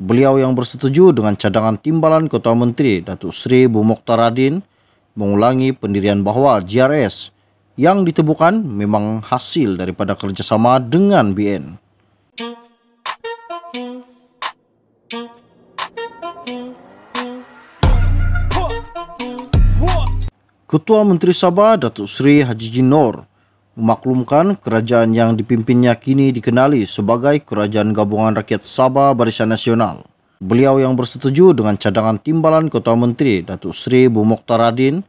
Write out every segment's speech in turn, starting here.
Beliau yang bersetuju dengan cadangan timbalan Ketua Menteri Datuk Sri Bumuktar Radin mengulangi pendirian bahwa grs yang ditemukan memang hasil daripada kerjasama dengan BN. Ketua Menteri Sabah Datuk Sri Haji Jinor memaklumkan kerajaan yang dipimpinnya kini dikenali sebagai Kerajaan Gabungan Rakyat Sabah Barisan Nasional. Beliau yang bersetuju dengan cadangan timbalan Ketua Menteri Datuk Seri Bumoktar Radin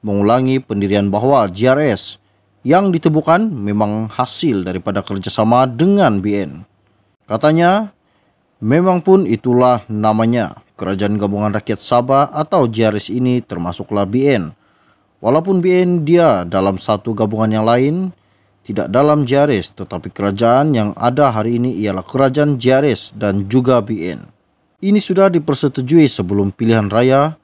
mengulangi pendirian bahwa GRS yang ditemukan memang hasil daripada kerjasama dengan BN. Katanya, memang pun itulah namanya Kerajaan Gabungan Rakyat Sabah atau GRS ini termasuklah BN Walaupun BN dia dalam satu gabungan yang lain tidak dalam Jaris, tetapi kerajaan yang ada hari ini ialah kerajaan Jaris dan juga BN. Ini sudah dipersetujui sebelum pilihan raya.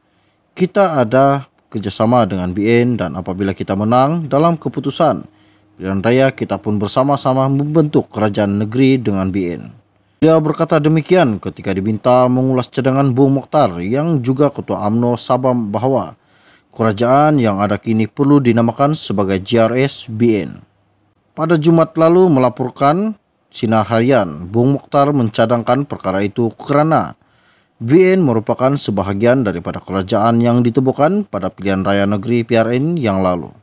Kita ada kerjasama dengan BN dan apabila kita menang dalam keputusan pilihan raya kita pun bersama-sama membentuk kerajaan negeri dengan BN. Dia berkata demikian ketika diminta mengulas cadangan Bung Mokhtar yang juga Ketua AMNO Sabam bahwa Kerajaan yang ada kini perlu dinamakan sebagai JRSBN. Pada Jumat lalu melaporkan Sinar Harian, Bung Mukhtar mencadangkan perkara itu kerana BN merupakan sebahagian daripada kerajaan yang ditemukan pada pilihan raya negeri PRN yang lalu.